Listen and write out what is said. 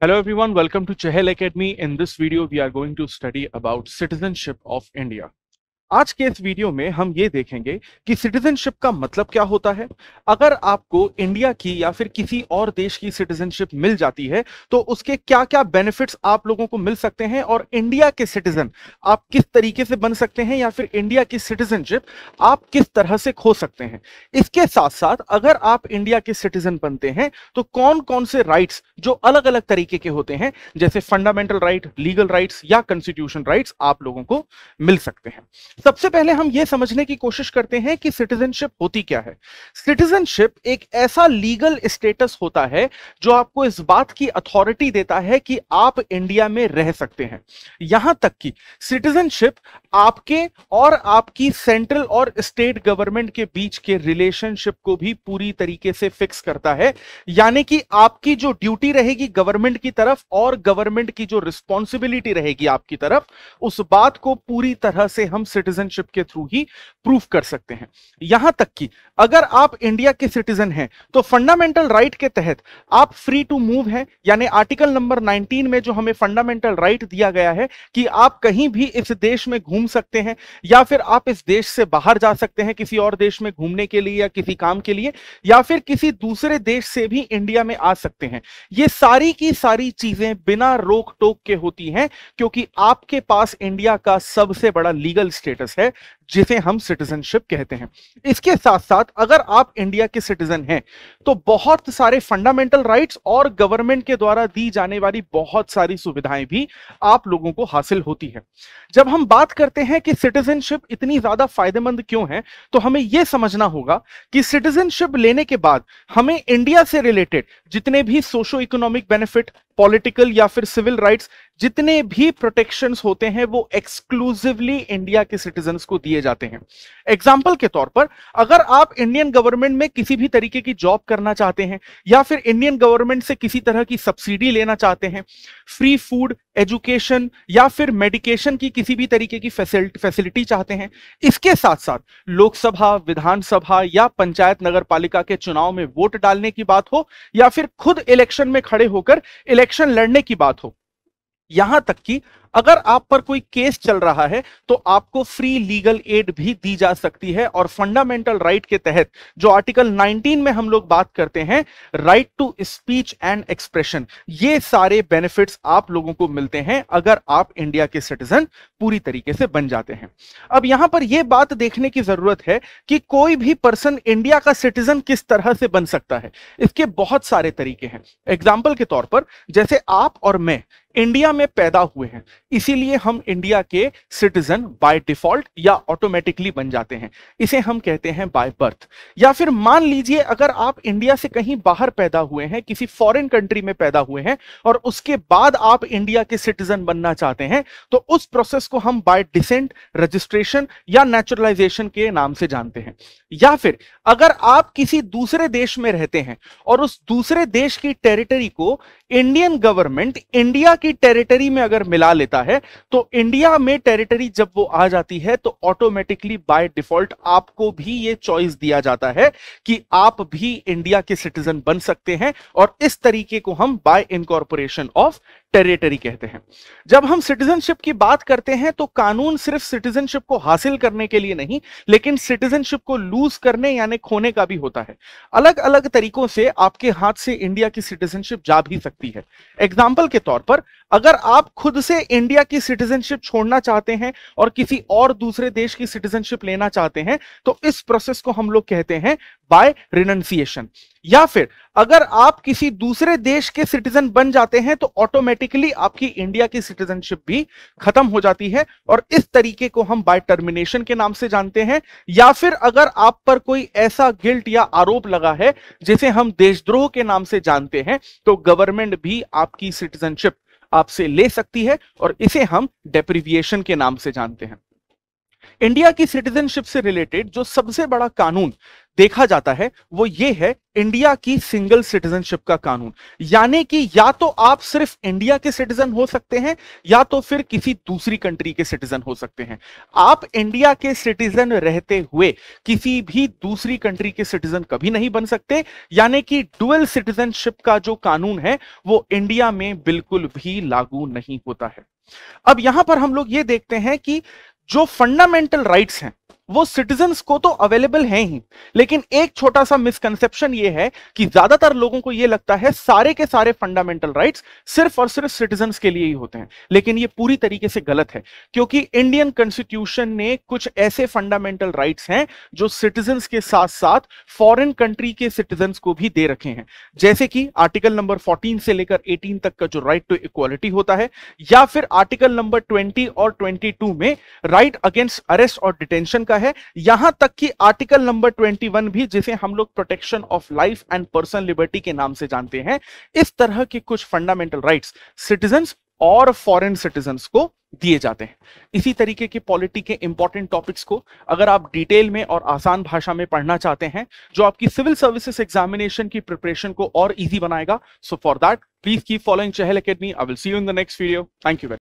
Hello everyone, welcome to Chahel Academy. In this video, we are going to study about citizenship of India. आज के इस video में हम ये देखेंगे कि सिटीजनशिप का मतलब क्या होता है अगर आपको इंडिया की या फिर किसी और देश की सिटीजनशिप मिल जाती है तो उसके क्या क्या बेनिफिट्स आप लोगों को मिल सकते हैं और इंडिया के सिटीजन आप किस तरीके से बन सकते हैं या फिर इंडिया की सिटीजनशिप आप किस तरह से खो सकते हैं इसके साथ साथ अगर आप इंडिया के सिटीजन बनते हैं तो कौन कौन से राइट्स जो अलग अलग तरीके के होते हैं जैसे फंडामेंटल राइट लीगल राइट्स या कंस्टिट्यूशन राइट्स आप लोगों को मिल सकते हैं सबसे पहले हम ये समझने की कोशिश करते हैं कि सिटीजनशिप होती क्या है सिटीजनशिप एक ऐसा लीगल स्टेटस होता है जो आपको इस बात की अथॉरिटी देता है कि आप इंडिया में रह सकते हैं यहां तक कि सिटीजनशिप आपके और आपकी सेंट्रल और स्टेट गवर्नमेंट के बीच के रिलेशनशिप को भी पूरी तरीके से फिक्स करता है यानी कि आपकी जो ड्यूटी रहेगी गवर्नमेंट की तरफ और गवर्नमेंट की जो रिस्पॉन्सिबिलिटी रहेगी आपकी तरफ उस बात को पूरी तरह से हम सिटीजन सिटीजनशिप के थ्रू ही प्रूफ कर सकते हैं यहां तक कि अगर आप इंडिया के सिटीजन हैं तो फंडामेंटल राइट के तहत आप फ्री टू मूव हैं यानी आर्टिकल नंबर 19 में जो हमें फंडामेंटल राइट दिया गया है कि आप कहीं भी इस देश में घूम सकते हैं या फिर आप इस देश से बाहर जा सकते हैं किसी और देश में घूमने के लिए या किसी काम के लिए या फिर किसी दूसरे देश से भी इंडिया में आ सकते हैं ये सारी की सारी चीजें बिना रोक टोक के होती हैं क्योंकि आपके पास इंडिया का सबसे बड़ा लीगल स्टेट स्टेटस है जिसे हम सिटीजनशिप कहते हैं इसके साथ साथ अगर आप इंडिया के सिटीजन हैं तो बहुत सारे फंडामेंटल राइट्स और गवर्नमेंट के द्वारा दी जाने वाली बहुत सारी सुविधाएं भी आप लोगों को हासिल होती है जब हम बात करते हैं कि सिटीजनशिप इतनी ज्यादा फायदेमंद क्यों है तो हमें यह समझना होगा कि सिटीजनशिप लेने के बाद हमें इंडिया से रिलेटेड जितने भी सोशो इकोनॉमिक बेनिफिट पॉलिटिकल या फिर सिविल राइट्स जितने भी प्रोटेक्शन होते हैं वो एक्सक्लूसिवली इंडिया के सिटीजन को दिए जाते हैं एग्जाम्पल के तौर पर अगर आप इंडियन गवर्नमेंट में किसी भी तरीके की जॉब करना चाहते हैं या फिर इंडियन गवर्नमेंट से किसी तरह की सब्सिडी लेना चाहते हैं फ्री फूड एजुकेशन या फिर मेडिकेशन की किसी भी तरीके की फैसिलिटी चाहते हैं इसके साथ साथ लोकसभा विधानसभा या पंचायत नगर पालिका के चुनाव में वोट डालने की बात हो या फिर खुद इलेक्शन में खड़े होकर इलेक्शन लड़ने की बात हो यहां तक कि अगर आप पर कोई केस चल रहा है तो आपको फ्री लीगल एड भी दी जा सकती है और फंडामेंटल राइट के तहत जो आर्टिकल 19 में हम लोग बात करते हैं right to speech and expression ये सारे बेनिफिट्स आप लोगों को मिलते हैं अगर आप इंडिया के सिटीजन पूरी तरीके से बन जाते हैं अब यहां पर यह बात देखने की जरूरत है कि कोई भी पर्सन इंडिया का सिटीजन किस तरह से बन सकता है इसके बहुत सारे तरीके हैं एग्जाम्पल के तौर पर जैसे आप और मैं इंडिया में पैदा हुए हैं इसीलिए हम इंडिया के सिटीजन बाय डिफॉल्ट या ऑटोमेटिकली बन जाते हैं इसे हम कहते हैं बाय बर्थ या फिर मान लीजिए अगर आप इंडिया से कहीं बाहर पैदा हुए हैं किसी फॉरेन कंट्री में पैदा हुए हैं और उसके बाद आप इंडिया के सिटीजन बनना चाहते हैं तो उस प्रोसेस को हम बाय डिसेंट रजिस्ट्रेशन या नेचुरलाइजेशन के नाम से जानते हैं या फिर अगर आप किसी दूसरे देश में रहते हैं और उस दूसरे देश की टेरिटरी को इंडियन गवर्नमेंट इंडिया की टेरिटरी में अगर मिला लेता होता है तो इंडिया में टेरिटरी जब वो आ जाती है तो ऑटोमेटिकली बाय डिफॉल्ट आपको भी ये चॉइस दिया जाता है कि आप भी इंडिया के सिटीजन बन सकते हैं और इस तरीके को हम बाय इनकॉर्पोरेशन ऑफ टेरिटरी कहते हैं जब हम सिटीजनशिप की बात करते हैं तो कानून सिर्फ सिटीजनशिप को हासिल करने के लिए नहीं लेकिन सिटीजनशिप को लूज करने यानी खोने का भी होता है अलग अलग तरीकों से आपके हाथ से इंडिया की सिटीजनशिप जा भी सकती है एग्जाम्पल के तौर पर अगर आप खुद से इंडिया की सिटीजनशिप छोड़ना चाहते हैं और किसी और दूसरे देश की सिटीजनशिप लेना चाहते हैं तो इस प्रोसेस को हम लोग कहते हैं बाय रिनंसिएशन या फिर अगर आप किसी दूसरे देश के सिटीजन बन जाते हैं तो ऑटोमेटिकली आपकी इंडिया की सिटीजनशिप भी खत्म हो जाती है और इस तरीके को हम बाय टर्मिनेशन के नाम से जानते हैं या फिर अगर आप पर कोई ऐसा गिल्ट या आरोप लगा है जिसे हम देशद्रोह के नाम से जानते हैं तो गवर्नमेंट भी आपकी सिटीजनशिप आपसे ले सकती है और इसे हम डेप्रीविएशन के नाम से जानते हैं इंडिया की सिटीजनशिप से रिलेटेड जो सबसे बड़ा कानून देखा जाता है वो ये है इंडिया की सिंगल सिटीजनशिप का कानून यानी कि या तो आप सिर्फ इंडिया के सिटीजन हो सकते हैं या तो फिर किसी दूसरी कंट्री के सिटीजन हो सकते हैं आप इंडिया के सिटीजन रहते हुए किसी भी दूसरी कंट्री के सिटीजन कभी नहीं बन सकते यानी कि डुअल सिटीजनशिप का जो कानून है वो इंडिया में बिल्कुल भी लागू नहीं होता है अब यहां पर हम लोग ये देखते हैं कि जो फंडामेंटल राइट्स हैं वो सिटीजन को तो अवेलेबल है ही लेकिन एक छोटा सा मिसकंसेप्शन ये है कि ज्यादातर लोगों को ये लगता है सारे के सारे फंडामेंटल राइट्स सिर्फ और सिर्फ सिटीजन के लिए ही होते हैं लेकिन ये पूरी तरीके से गलत है क्योंकि इंडियन कॉन्स्टिट्यूशन ने कुछ ऐसे फंडामेंटल राइट्स हैं जो सिटीजन के साथ साथ फॉरिन कंट्री के सिटीजन को भी दे रखे हैं जैसे कि आर्टिकल नंबर फोर्टीन से लेकर एटीन तक का जो राइट टू इक्वालिटी होता है या फिर आर्टिकल नंबर ट्वेंटी और ट्वेंटी में राइट अगेंस्ट अरेस्ट और डिटेंशन प्रोटेक्शन का है यहां तक कि आर्टिकल नंबर 21 भी जिसे हम लोग protection of life and personal liberty के नाम से जानते हैं इस तरह के कुछ फंडामेंटल राइट्स सिटीजन और फॉरेन सिटीजन को दिए जाते हैं इसी तरीके की पॉलिटी के इंपॉर्टेंट टॉपिक्स को अगर आप डिटेल में और आसान भाषा में पढ़ना चाहते हैं जो आपकी सिविल सर्विसेज एग्जामिनेशन की प्रिपरेशन को और इजी बनाएगा so for that please keep following Chahal academy I will see you in the next video thank you